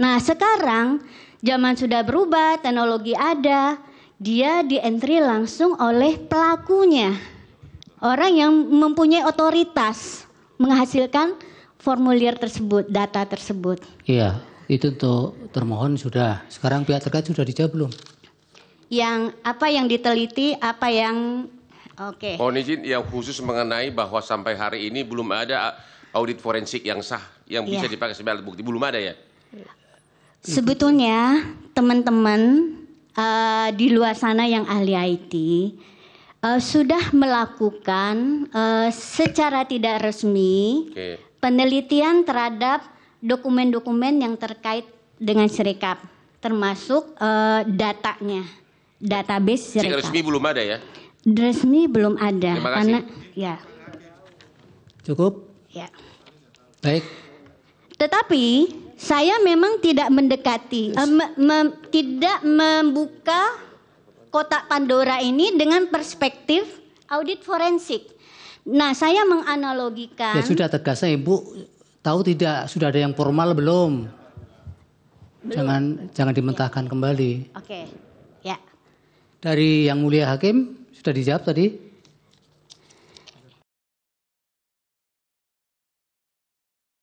Nah sekarang zaman sudah berubah, teknologi ada, dia di entry langsung oleh pelakunya. Orang yang mempunyai otoritas menghasilkan formulir tersebut, data tersebut. Iya, itu untuk termohon sudah. Sekarang pihak terkait sudah dijawab belum? Yang apa yang diteliti, apa yang Oke. Okay. Mohon izin yang khusus mengenai bahwa sampai hari ini belum ada audit forensik yang sah yang bisa yeah. dipakai sebagai alat bukti. Belum ada ya? Sebetulnya teman-teman uh, di luar sana yang ahli IT uh, eh, sudah melakukan uh, secara tidak resmi okay. penelitian terhadap dokumen-dokumen yang terkait dengan serikat termasuk uh, datanya, database Sirikap. resmi belum ada ya? Resmi belum ada Terima kasih. karena ya. Cukup? Ya. Baik. Tetapi saya memang tidak mendekati, uh, me, me, tidak membuka kotak Pandora ini dengan perspektif audit forensik. Nah, saya menganalogikan. Ya sudah tegasnya eh, Ibu tahu tidak sudah ada yang formal belum? belum. Jangan jangan dimentahkan ya. kembali. Oke. Okay. Ya. Dari yang mulia hakim sudah dijawab tadi.